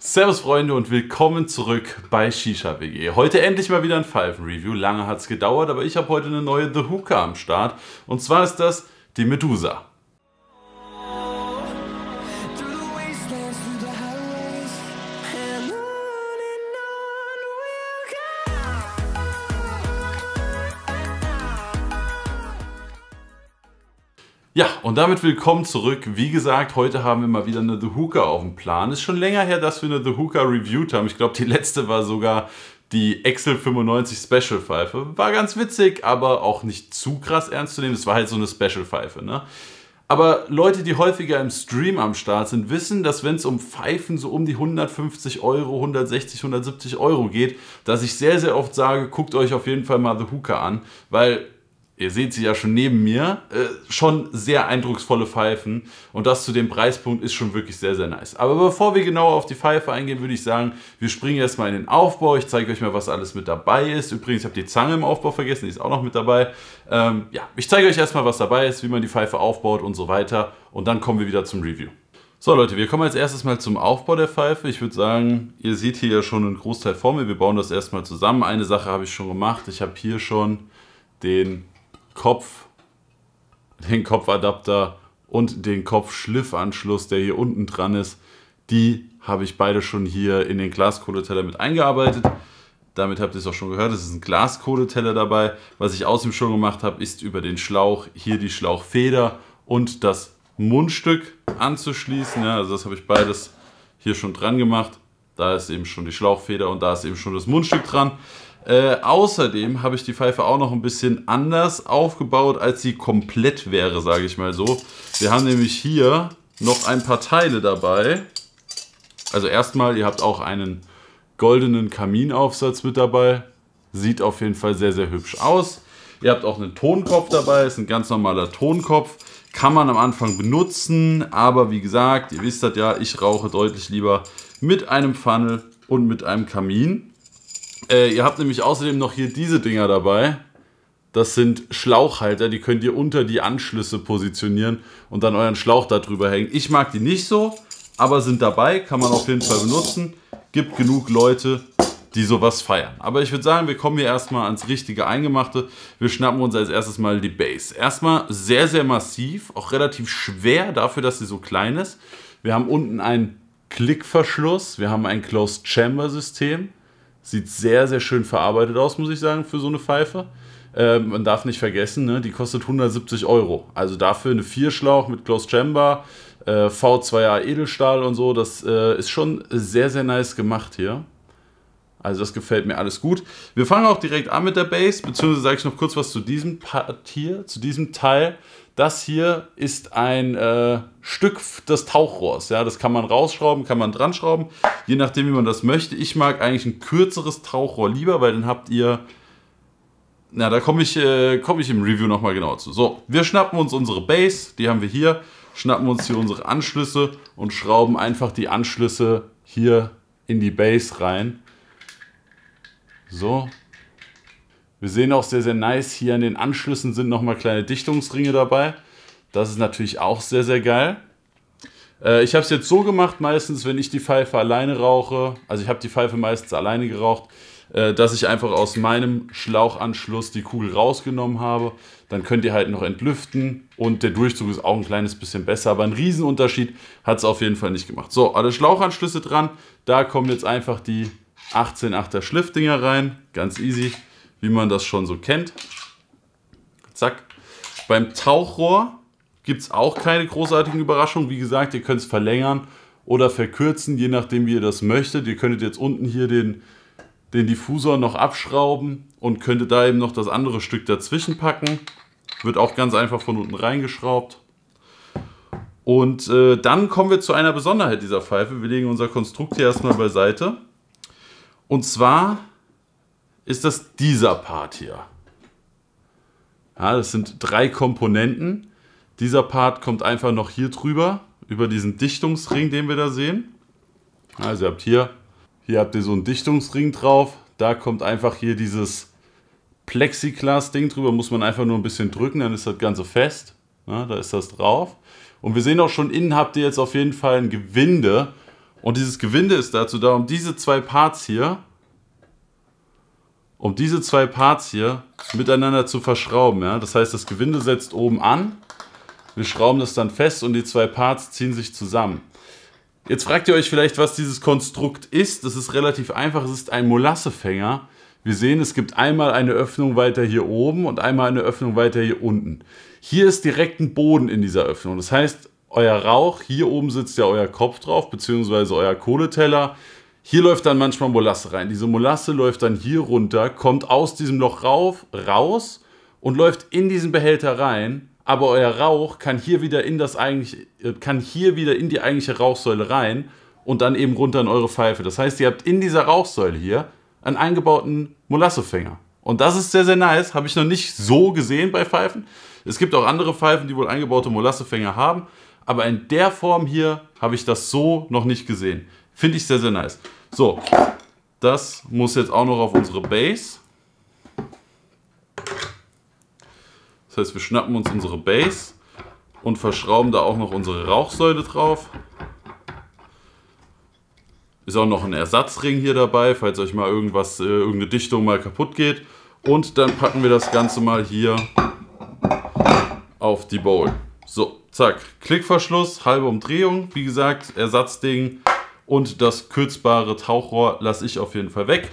Servus Freunde und willkommen zurück bei Shisha WG. Heute endlich mal wieder ein Pfeifen-Review. Lange hat es gedauert, aber ich habe heute eine neue The Hooker am Start. Und zwar ist das die Medusa. Ja, und damit willkommen zurück. Wie gesagt, heute haben wir mal wieder eine The Hooker auf dem Plan. Ist schon länger her, dass wir eine The Hooker reviewed haben. Ich glaube, die letzte war sogar die Excel 95 Special Pfeife. War ganz witzig, aber auch nicht zu krass ernst zu nehmen. Es war halt so eine Special Pfeife, ne? Aber Leute, die häufiger im Stream am Start sind, wissen, dass wenn es um Pfeifen so um die 150 Euro, 160, 170 Euro geht, dass ich sehr, sehr oft sage, guckt euch auf jeden Fall mal The Hooker an, weil ihr seht sie ja schon neben mir, äh, schon sehr eindrucksvolle Pfeifen und das zu dem Preispunkt ist schon wirklich sehr, sehr nice. Aber bevor wir genauer auf die Pfeife eingehen, würde ich sagen, wir springen erstmal in den Aufbau. Ich zeige euch mal, was alles mit dabei ist. Übrigens, ich habe die Zange im Aufbau vergessen, die ist auch noch mit dabei. Ähm, ja, ich zeige euch erstmal, was dabei ist, wie man die Pfeife aufbaut und so weiter und dann kommen wir wieder zum Review. So Leute, wir kommen als erstes mal zum Aufbau der Pfeife. Ich würde sagen, ihr seht hier ja schon einen Großteil vor mir. Wir bauen das erstmal zusammen. Eine Sache habe ich schon gemacht. Ich habe hier schon den Kopf, den Kopfadapter und den Kopfschliffanschluss, der hier unten dran ist. Die habe ich beide schon hier in den Glaskohleteller mit eingearbeitet. Damit habt ihr es auch schon gehört, es ist ein Glaskohleteller dabei. Was ich außerdem schon gemacht habe, ist über den Schlauch hier die Schlauchfeder und das Mundstück anzuschließen. Ja, also das habe ich beides hier schon dran gemacht. Da ist eben schon die Schlauchfeder und da ist eben schon das Mundstück dran. Äh, außerdem habe ich die Pfeife auch noch ein bisschen anders aufgebaut, als sie komplett wäre, sage ich mal so. Wir haben nämlich hier noch ein paar Teile dabei. Also erstmal, ihr habt auch einen goldenen Kaminaufsatz mit dabei. Sieht auf jeden Fall sehr, sehr hübsch aus. Ihr habt auch einen Tonkopf dabei, ist ein ganz normaler Tonkopf. Kann man am Anfang benutzen, aber wie gesagt, ihr wisst das ja, ich rauche deutlich lieber mit einem Funnel und mit einem Kamin. Äh, ihr habt nämlich außerdem noch hier diese Dinger dabei. Das sind Schlauchhalter, die könnt ihr unter die Anschlüsse positionieren und dann euren Schlauch darüber hängen. Ich mag die nicht so, aber sind dabei, kann man auf jeden Fall benutzen. Gibt genug Leute, die sowas feiern. Aber ich würde sagen, wir kommen hier erstmal ans richtige Eingemachte. Wir schnappen uns als erstes mal die Base. Erstmal sehr, sehr massiv, auch relativ schwer dafür, dass sie so klein ist. Wir haben unten einen Klickverschluss, wir haben ein Closed Chamber System. Sieht sehr, sehr schön verarbeitet aus, muss ich sagen, für so eine Pfeife. Ähm, man darf nicht vergessen, ne, die kostet 170 Euro. Also dafür eine Vierschlauch mit Closed Chamber, äh, V2A Edelstahl und so. Das äh, ist schon sehr, sehr nice gemacht hier. Also das gefällt mir alles gut. Wir fangen auch direkt an mit der Base, beziehungsweise sage ich noch kurz was zu diesem Part hier, zu diesem Teil. Das hier ist ein äh, Stück des Tauchrohrs. Ja, das kann man rausschrauben, kann man dran schrauben, je nachdem, wie man das möchte. Ich mag eigentlich ein kürzeres Tauchrohr lieber, weil dann habt ihr. Na, da komme ich, äh, komm ich im Review nochmal genauer zu. So, wir schnappen uns unsere Base, die haben wir hier, schnappen uns hier unsere Anschlüsse und schrauben einfach die Anschlüsse hier in die Base rein. So, wir sehen auch sehr, sehr nice, hier an den Anschlüssen sind nochmal kleine Dichtungsringe dabei. Das ist natürlich auch sehr, sehr geil. Äh, ich habe es jetzt so gemacht, meistens, wenn ich die Pfeife alleine rauche, also ich habe die Pfeife meistens alleine geraucht, äh, dass ich einfach aus meinem Schlauchanschluss die Kugel rausgenommen habe. Dann könnt ihr halt noch entlüften und der Durchzug ist auch ein kleines bisschen besser, aber einen Riesenunterschied hat es auf jeden Fall nicht gemacht. So, alle Schlauchanschlüsse dran, da kommen jetzt einfach die 18,8er Schliffdinger rein, ganz easy wie man das schon so kennt. Zack. Beim Tauchrohr gibt es auch keine großartigen Überraschungen. Wie gesagt, ihr könnt es verlängern oder verkürzen, je nachdem, wie ihr das möchtet. Ihr könntet jetzt unten hier den, den Diffusor noch abschrauben und könntet da eben noch das andere Stück dazwischen packen. Wird auch ganz einfach von unten reingeschraubt. Und äh, dann kommen wir zu einer Besonderheit dieser Pfeife. Wir legen unser Konstrukt hier erstmal beiseite. Und zwar ist das dieser Part hier. Ja, das sind drei Komponenten. Dieser Part kommt einfach noch hier drüber, über diesen Dichtungsring, den wir da sehen. Also ihr habt hier, hier habt ihr so einen Dichtungsring drauf. Da kommt einfach hier dieses Plexiglas-Ding drüber, muss man einfach nur ein bisschen drücken, dann ist das Ganze fest. Ja, da ist das drauf. Und wir sehen auch schon, innen habt ihr jetzt auf jeden Fall ein Gewinde. Und dieses Gewinde ist dazu da, um diese zwei Parts hier um diese zwei Parts hier miteinander zu verschrauben. Ja? Das heißt, das Gewinde setzt oben an, wir schrauben das dann fest und die zwei Parts ziehen sich zusammen. Jetzt fragt ihr euch vielleicht, was dieses Konstrukt ist. Das ist relativ einfach, es ist ein Molassefänger. Wir sehen, es gibt einmal eine Öffnung weiter hier oben und einmal eine Öffnung weiter hier unten. Hier ist direkt ein Boden in dieser Öffnung. Das heißt, euer Rauch, hier oben sitzt ja euer Kopf drauf, beziehungsweise euer Kohleteller. Hier läuft dann manchmal Molasse rein. Diese Molasse läuft dann hier runter, kommt aus diesem Loch rauf, raus und läuft in diesen Behälter rein. Aber euer Rauch kann hier wieder in das eigentlich, äh, kann hier wieder in die eigentliche Rauchsäule rein und dann eben runter in eure Pfeife. Das heißt, ihr habt in dieser Rauchsäule hier einen eingebauten Molassefänger. Und das ist sehr, sehr nice. Habe ich noch nicht so gesehen bei Pfeifen. Es gibt auch andere Pfeifen, die wohl eingebaute Molassefänger haben. Aber in der Form hier habe ich das so noch nicht gesehen. Finde ich sehr, sehr nice. So, das muss jetzt auch noch auf unsere Base. Das heißt, wir schnappen uns unsere Base und verschrauben da auch noch unsere Rauchsäule drauf. Ist auch noch ein Ersatzring hier dabei, falls euch mal irgendwas, äh, irgendeine Dichtung mal kaputt geht. Und dann packen wir das Ganze mal hier auf die Bowl. So, zack. Klickverschluss, halbe Umdrehung. Wie gesagt, Ersatzding und das kürzbare Tauchrohr lasse ich auf jeden Fall weg.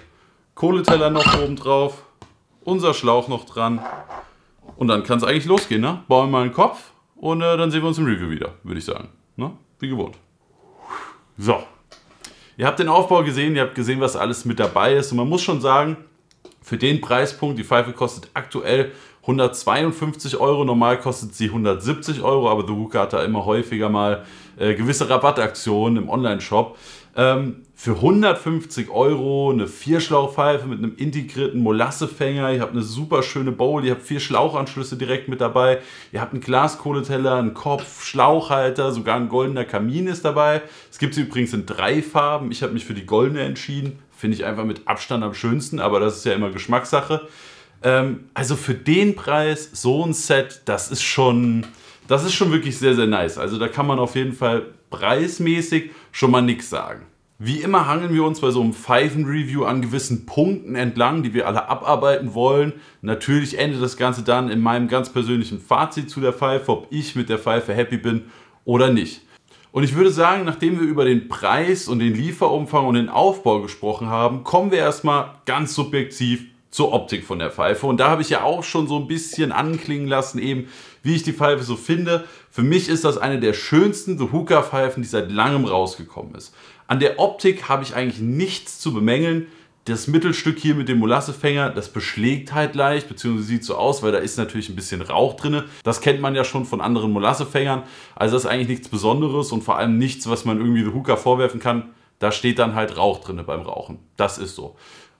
Kohleteller noch oben drauf. Unser Schlauch noch dran. Und dann kann es eigentlich losgehen, ne? Bauen wir mal einen Kopf und äh, dann sehen wir uns im Review wieder, würde ich sagen. Ne? Wie gewohnt. So. Ihr habt den Aufbau gesehen, ihr habt gesehen, was alles mit dabei ist. Und man muss schon sagen, für den Preispunkt, die Pfeife kostet aktuell 152 Euro, normal kostet sie 170 Euro, aber The Hooker hat da immer häufiger mal äh, gewisse Rabattaktionen im Online-Shop. Ähm, für 150 Euro eine Vierschlauchpfeife mit einem integrierten Molassefänger. Ihr habt eine super schöne Bowl. Ihr habt vier Schlauchanschlüsse direkt mit dabei. Ihr habt einen Glaskohleteller, einen Kopf, Schlauchhalter, sogar ein goldener Kamin ist dabei. Es gibt sie übrigens in drei Farben. Ich habe mich für die goldene entschieden. Finde ich einfach mit Abstand am schönsten, aber das ist ja immer Geschmackssache. Ähm, also für den Preis so ein Set, das ist schon, das ist schon wirklich sehr, sehr nice. Also da kann man auf jeden Fall preismäßig schon mal nichts sagen. Wie immer hangeln wir uns bei so einem Pfeifen-Review an gewissen Punkten entlang, die wir alle abarbeiten wollen. Natürlich endet das Ganze dann in meinem ganz persönlichen Fazit zu der Pfeife, ob ich mit der Pfeife happy bin oder nicht. Und ich würde sagen, nachdem wir über den Preis und den Lieferumfang und den Aufbau gesprochen haben, kommen wir erstmal ganz subjektiv zur Optik von der Pfeife. Und da habe ich ja auch schon so ein bisschen anklingen lassen, eben wie ich die Pfeife so finde. Für mich ist das eine der schönsten The Hooker Pfeifen, die seit langem rausgekommen ist. An der Optik habe ich eigentlich nichts zu bemängeln. Das Mittelstück hier mit dem Molassefänger, das beschlägt halt leicht, beziehungsweise sieht so aus, weil da ist natürlich ein bisschen Rauch drin. Das kennt man ja schon von anderen Molassefängern. Also das ist eigentlich nichts Besonderes und vor allem nichts, was man irgendwie The Hooker vorwerfen kann. Da steht dann halt Rauch drin beim Rauchen. Das ist so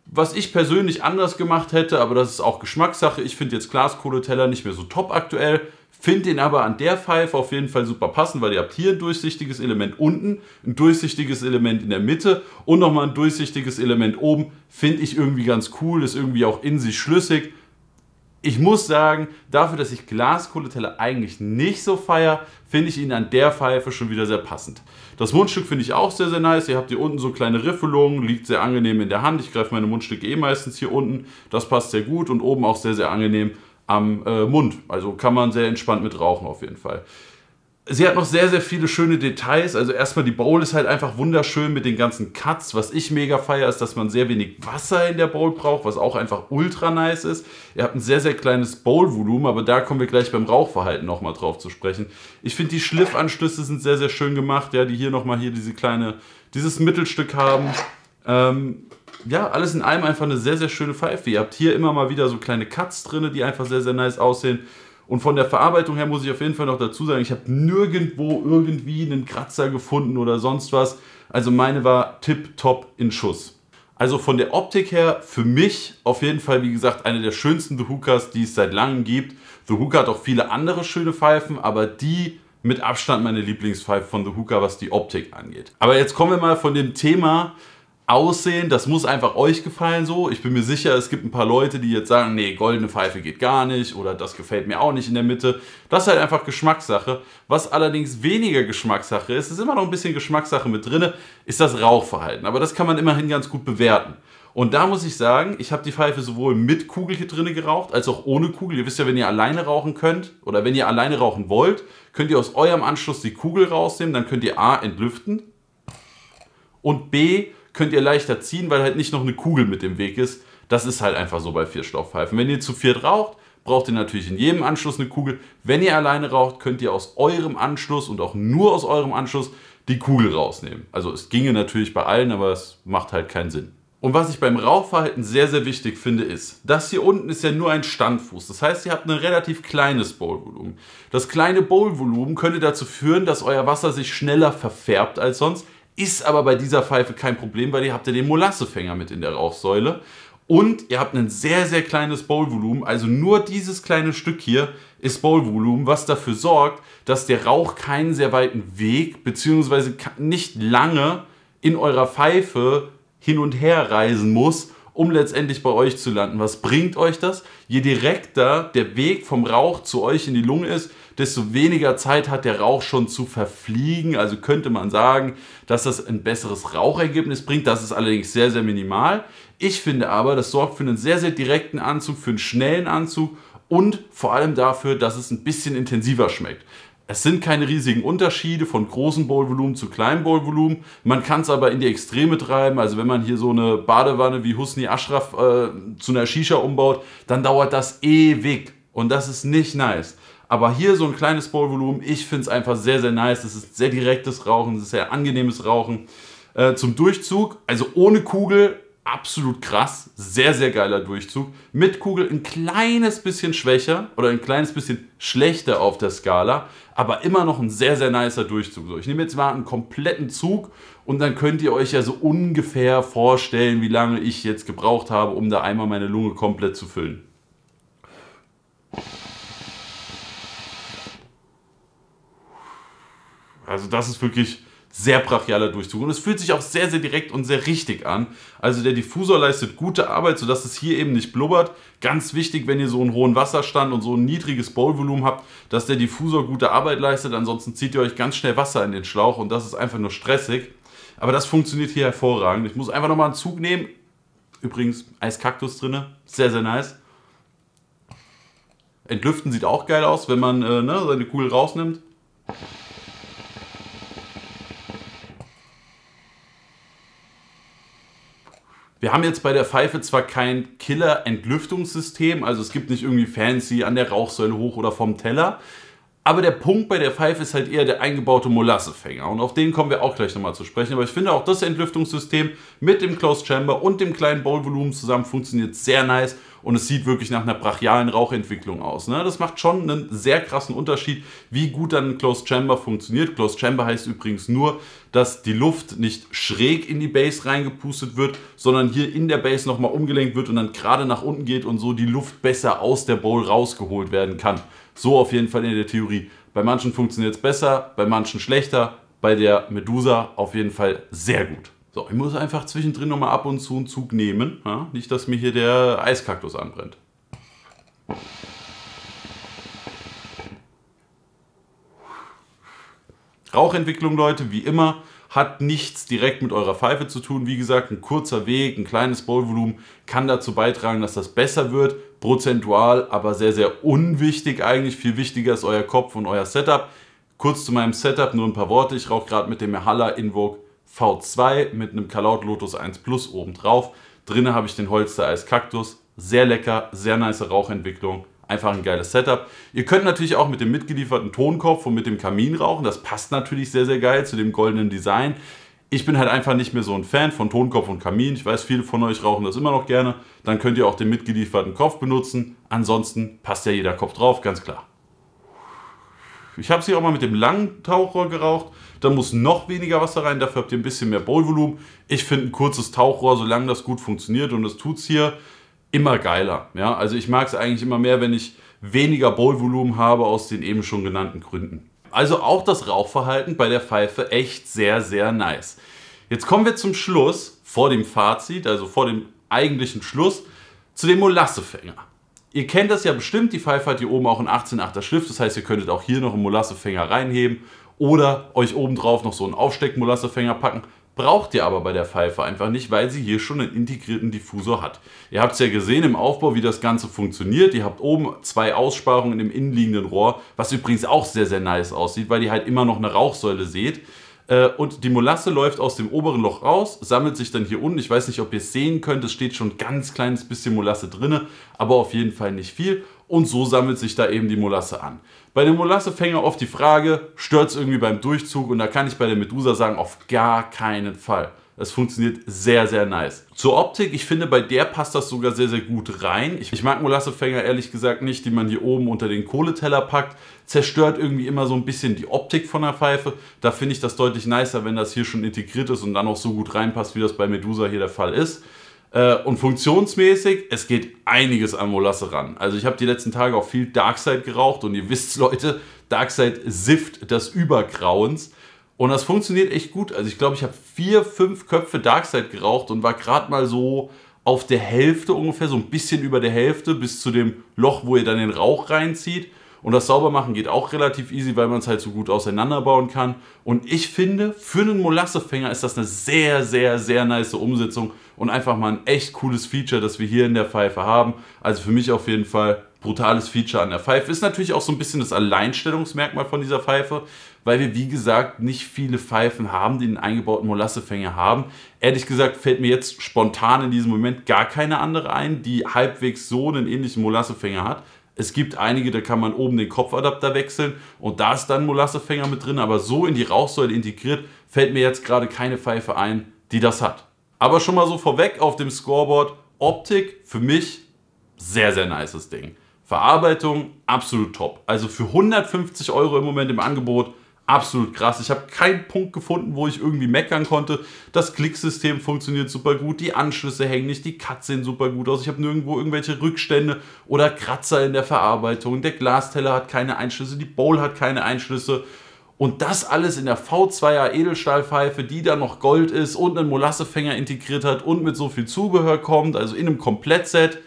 was ich persönlich anders gemacht hätte, aber das ist auch Geschmackssache. Ich finde jetzt Glaskohleteller nicht mehr so top aktuell, finde den aber an der Pfeife auf jeden Fall super passend, weil ihr habt hier ein durchsichtiges Element unten, ein durchsichtiges Element in der Mitte und nochmal ein durchsichtiges Element oben. Finde ich irgendwie ganz cool, ist irgendwie auch in sich schlüssig ich muss sagen, dafür, dass ich Glaskugelteller eigentlich nicht so feier, finde ich ihn an der Pfeife schon wieder sehr passend. Das Mundstück finde ich auch sehr, sehr nice. Ihr habt hier unten so kleine Riffelungen, liegt sehr angenehm in der Hand. Ich greife meine Mundstücke eh meistens hier unten. Das passt sehr gut und oben auch sehr, sehr angenehm am äh, Mund. Also kann man sehr entspannt mit rauchen auf jeden Fall sie hat noch sehr, sehr viele schöne Details. Also erstmal die Bowl ist halt einfach wunderschön mit den ganzen Cuts. Was ich mega feier, ist, dass man sehr wenig Wasser in der Bowl braucht, was auch einfach ultra nice ist. Ihr habt ein sehr, sehr kleines Bowl-Volumen, aber da kommen wir gleich beim Rauchverhalten nochmal drauf zu sprechen. Ich finde, die Schliffanschlüsse sind sehr, sehr schön gemacht, ja, die hier nochmal hier diese kleine, dieses Mittelstück haben. Ähm, ja, alles in allem einfach eine sehr, sehr schöne Pfeife. Ihr habt hier immer mal wieder so kleine Cuts drin, die einfach sehr, sehr nice aussehen. Und von der Verarbeitung her muss ich auf jeden Fall noch dazu sagen, ich habe nirgendwo irgendwie einen Kratzer gefunden oder sonst was. Also meine war tip top in Schuss. Also von der Optik her für mich auf jeden Fall, wie gesagt, eine der schönsten The Hookers, die es seit langem gibt. The Hooker hat auch viele andere schöne Pfeifen, aber die mit Abstand meine Lieblingspfeife von The Hooker, was die Optik angeht. Aber jetzt kommen wir mal von dem Thema, Aussehen, das muss einfach euch gefallen so. Ich bin mir sicher, es gibt ein paar Leute, die jetzt sagen, nee, goldene Pfeife geht gar nicht oder das gefällt mir auch nicht in der Mitte. Das ist halt einfach Geschmackssache. Was allerdings weniger Geschmackssache ist, ist immer noch ein bisschen Geschmackssache mit drin, ist das Rauchverhalten. Aber das kann man immerhin ganz gut bewerten. Und da muss ich sagen, ich habe die Pfeife sowohl mit Kugel hier drin geraucht, als auch ohne Kugel. Ihr wisst ja, wenn ihr alleine rauchen könnt oder wenn ihr alleine rauchen wollt, könnt ihr aus eurem Anschluss die Kugel rausnehmen, dann könnt ihr A entlüften und B könnt ihr leichter ziehen, weil halt nicht noch eine Kugel mit dem Weg ist. Das ist halt einfach so bei vier Stoffpfeifen. Wenn ihr zu viert raucht, braucht ihr natürlich in jedem Anschluss eine Kugel. Wenn ihr alleine raucht, könnt ihr aus eurem Anschluss und auch nur aus eurem Anschluss die Kugel rausnehmen. Also es ginge natürlich bei allen, aber es macht halt keinen Sinn. Und was ich beim Rauchverhalten sehr, sehr wichtig finde, ist, das hier unten ist ja nur ein Standfuß. Das heißt, ihr habt ein relativ kleines Bowlvolumen. Das kleine Bowlvolumen könnte dazu führen, dass euer Wasser sich schneller verfärbt als sonst, ist aber bei dieser Pfeife kein Problem, weil ihr habt ja den Molassefänger mit in der Rauchsäule. Und ihr habt ein sehr, sehr kleines Bowlvolumen. Also nur dieses kleine Stück hier ist Bowlvolumen, was dafür sorgt, dass der Rauch keinen sehr weiten Weg bzw. nicht lange in eurer Pfeife hin und her reisen muss, um letztendlich bei euch zu landen. Was bringt euch das? Je direkter der Weg vom Rauch zu euch in die Lunge ist, desto weniger Zeit hat der Rauch schon zu verfliegen. Also könnte man sagen, dass das ein besseres Rauchergebnis bringt. Das ist allerdings sehr, sehr minimal. Ich finde aber, das sorgt für einen sehr, sehr direkten Anzug, für einen schnellen Anzug und vor allem dafür, dass es ein bisschen intensiver schmeckt. Es sind keine riesigen Unterschiede von großem bowl zu kleinem bowl Man kann es aber in die Extreme treiben. Also wenn man hier so eine Badewanne wie Husni Ashraf äh, zu einer Shisha umbaut, dann dauert das ewig. Und das ist nicht nice. Aber hier so ein kleines bowl ich finde es einfach sehr, sehr nice. Das ist sehr direktes Rauchen, es ist sehr angenehmes Rauchen. Äh, zum Durchzug, also ohne Kugel, absolut krass. Sehr, sehr geiler Durchzug. Mit Kugel ein kleines bisschen schwächer oder ein kleines bisschen schlechter auf der Skala, aber immer noch ein sehr, sehr nicer Durchzug. So, ich nehme jetzt mal einen kompletten Zug und dann könnt ihr euch ja so ungefähr vorstellen, wie lange ich jetzt gebraucht habe, um da einmal meine Lunge komplett zu füllen. Also das ist wirklich sehr brachialer Durchzug. Und es fühlt sich auch sehr, sehr direkt und sehr richtig an. Also der Diffusor leistet gute Arbeit, sodass es hier eben nicht blubbert. Ganz wichtig, wenn ihr so einen hohen Wasserstand und so ein niedriges Bowlvolumen habt, dass der Diffusor gute Arbeit leistet. Ansonsten zieht ihr euch ganz schnell Wasser in den Schlauch und das ist einfach nur stressig. Aber das funktioniert hier hervorragend. Ich muss einfach nochmal einen Zug nehmen. Übrigens, Eiskaktus drinne, sehr, sehr nice. Entlüften sieht auch geil aus, wenn man äh, ne, seine Kugel rausnimmt. Wir haben jetzt bei der Pfeife zwar kein Killer-Entlüftungssystem, also es gibt nicht irgendwie fancy an der Rauchsäule hoch oder vom Teller, aber der Punkt bei der Pfeife ist halt eher der eingebaute Molassefänger und auf den kommen wir auch gleich nochmal zu sprechen, aber ich finde auch das Entlüftungssystem mit dem Closed Chamber und dem kleinen Ballvolumen zusammen funktioniert sehr nice und es sieht wirklich nach einer brachialen Rauchentwicklung aus. Ne? Das macht schon einen sehr krassen Unterschied, wie gut dann ein Closed Chamber funktioniert. Closed Chamber heißt übrigens nur, dass die Luft nicht schräg in die Base reingepustet wird, sondern hier in der Base nochmal umgelenkt wird und dann gerade nach unten geht und so die Luft besser aus der Bowl rausgeholt werden kann. So auf jeden Fall in der Theorie. Bei manchen funktioniert es besser, bei manchen schlechter. Bei der Medusa auf jeden Fall sehr gut. So, ich muss einfach zwischendrin nochmal ab und zu einen Zug nehmen. Ja? Nicht, dass mir hier der Eiskaktus anbrennt. Rauchentwicklung, Leute, wie immer, hat nichts direkt mit eurer Pfeife zu tun. Wie gesagt, ein kurzer Weg, ein kleines Bollvolumen kann dazu beitragen, dass das besser wird. Prozentual, aber sehr, sehr unwichtig eigentlich. Viel wichtiger ist euer Kopf und euer Setup. Kurz zu meinem Setup, nur ein paar Worte. Ich rauche gerade mit dem Mahalla Invoke V2 mit einem Kalaut Lotus 1 Plus obendrauf. drauf. habe ich den Holster als Kaktus. Sehr lecker, sehr nice Rauchentwicklung. Einfach ein geiles Setup. Ihr könnt natürlich auch mit dem mitgelieferten Tonkopf und mit dem Kamin rauchen. Das passt natürlich sehr, sehr geil zu dem goldenen Design. Ich bin halt einfach nicht mehr so ein Fan von Tonkopf und Kamin. Ich weiß, viele von euch rauchen das immer noch gerne. Dann könnt ihr auch den mitgelieferten Kopf benutzen. Ansonsten passt ja jeder Kopf drauf, ganz klar. Ich habe sie auch mal mit dem langen Tauchrohr geraucht. Da muss noch weniger Wasser rein, dafür habt ihr ein bisschen mehr Bowlvolumen. Ich finde ein kurzes Tauchrohr, solange das gut funktioniert und das es hier, immer geiler. Ja, also ich mag es eigentlich immer mehr, wenn ich weniger Bowlvolumen habe aus den eben schon genannten Gründen. Also auch das Rauchverhalten bei der Pfeife echt sehr, sehr nice. Jetzt kommen wir zum Schluss, vor dem Fazit, also vor dem eigentlichen Schluss, zu dem Molassefänger. Ihr kennt das ja bestimmt, die Pfeife hat hier oben auch einen 18,8er Schliff, das heißt, ihr könntet auch hier noch einen Molassefänger reinheben oder euch obendrauf noch so einen Aufsteckmolassefänger packen. Braucht ihr aber bei der Pfeife einfach nicht, weil sie hier schon einen integrierten Diffusor hat. Ihr habt es ja gesehen im Aufbau, wie das Ganze funktioniert. Ihr habt oben zwei Aussparungen im innenliegenden Rohr, was übrigens auch sehr, sehr nice aussieht, weil ihr halt immer noch eine Rauchsäule seht. Äh, und die Molasse läuft aus dem oberen Loch raus, sammelt sich dann hier unten. Ich weiß nicht, ob ihr es sehen könnt, es steht schon ein ganz kleines bisschen Molasse drinne, aber auf jeden Fall nicht viel. Und so sammelt sich da eben die Molasse an. Bei der Molassefänger oft die Frage, stört es irgendwie beim Durchzug? Und da kann ich bei der Medusa sagen, auf gar keinen Fall. Das funktioniert sehr, sehr nice. Zur Optik, ich finde, bei der passt das sogar sehr, sehr gut rein. Ich, ich mag Molassefänger ehrlich gesagt nicht, die man hier oben unter den Kohleteller packt. Zerstört irgendwie immer so ein bisschen die Optik von der Pfeife. Da finde ich das deutlich nicer, wenn das hier schon integriert ist und dann auch so gut reinpasst, wie das bei Medusa hier der Fall ist. Äh, und funktionsmäßig, es geht einiges an Molasse ran. Also ich habe die letzten Tage auch viel Darkside geraucht und ihr wisst, Leute, Darkside sift das Übergrauens. Und das funktioniert echt gut. Also ich glaube, ich habe vier, fünf Köpfe Darkseid geraucht und war gerade mal so auf der Hälfte ungefähr, so ein bisschen über der Hälfte bis zu dem Loch, wo ihr dann den Rauch reinzieht. Und das Saubermachen geht auch relativ easy, weil man es halt so gut auseinanderbauen kann. Und ich finde, für einen Molassefänger ist das eine sehr, sehr, sehr nice Umsetzung und einfach mal ein echt cooles Feature, das wir hier in der Pfeife haben. Also für mich auf jeden Fall brutales Feature an der Pfeife. Ist natürlich auch so ein bisschen das Alleinstellungsmerkmal von dieser Pfeife, weil wir, wie gesagt, nicht viele Pfeifen haben, die einen eingebauten Molassefänger haben. Ehrlich gesagt fällt mir jetzt spontan in diesem Moment gar keine andere ein, die halbwegs so einen ähnlichen Molassefänger hat. Es gibt einige, da kann man oben den Kopfadapter wechseln und da ist dann Molassefänger mit drin, aber so in die Rauchsäule integriert fällt mir jetzt gerade keine Pfeife ein, die das hat. Aber schon mal so vorweg auf dem Scoreboard, Optik für mich sehr, sehr nices Ding. Verarbeitung absolut top. Also für 150 Euro im Moment im Angebot absolut krass. Ich habe keinen Punkt gefunden, wo ich irgendwie meckern konnte. Das Klicksystem funktioniert super gut, die Anschlüsse hängen nicht, die Cuts sehen super gut aus. Ich habe nirgendwo irgendwelche Rückstände oder Kratzer in der Verarbeitung. Der Glasteller hat keine Einschlüsse, die Bowl hat keine Einschlüsse. Und das alles in der V2er Edelstahlpfeife, die da noch Gold ist und einen Molassefänger integriert hat und mit so viel Zubehör kommt, also in einem Komplettset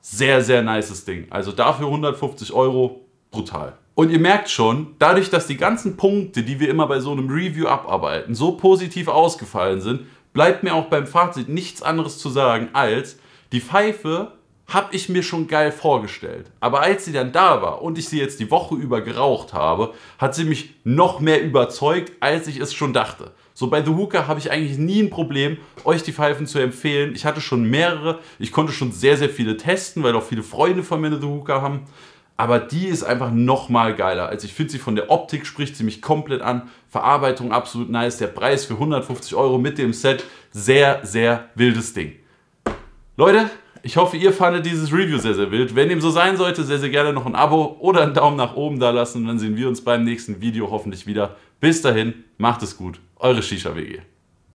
sehr, sehr nices Ding. Also dafür 150 Euro, brutal. Und ihr merkt schon, dadurch, dass die ganzen Punkte, die wir immer bei so einem Review abarbeiten, so positiv ausgefallen sind, bleibt mir auch beim Fazit nichts anderes zu sagen als, die Pfeife habe ich mir schon geil vorgestellt. Aber als sie dann da war und ich sie jetzt die Woche über geraucht habe, hat sie mich noch mehr überzeugt, als ich es schon dachte. So bei The Hooker habe ich eigentlich nie ein Problem, euch die Pfeifen zu empfehlen. Ich hatte schon mehrere, ich konnte schon sehr, sehr viele testen, weil auch viele Freunde von mir eine The Hooker haben. Aber die ist einfach nochmal geiler. Also ich finde sie von der Optik spricht sie mich komplett an. Verarbeitung absolut nice. Der Preis für 150 Euro mit dem Set. Sehr, sehr wildes Ding. Leute, ich hoffe, ihr fandet dieses Review sehr, sehr wild. Wenn dem so sein sollte, sehr, sehr gerne noch ein Abo oder einen Daumen nach oben da lassen. dann sehen wir uns beim nächsten Video hoffentlich wieder. Bis dahin, macht es gut. Eure Shisha-WG.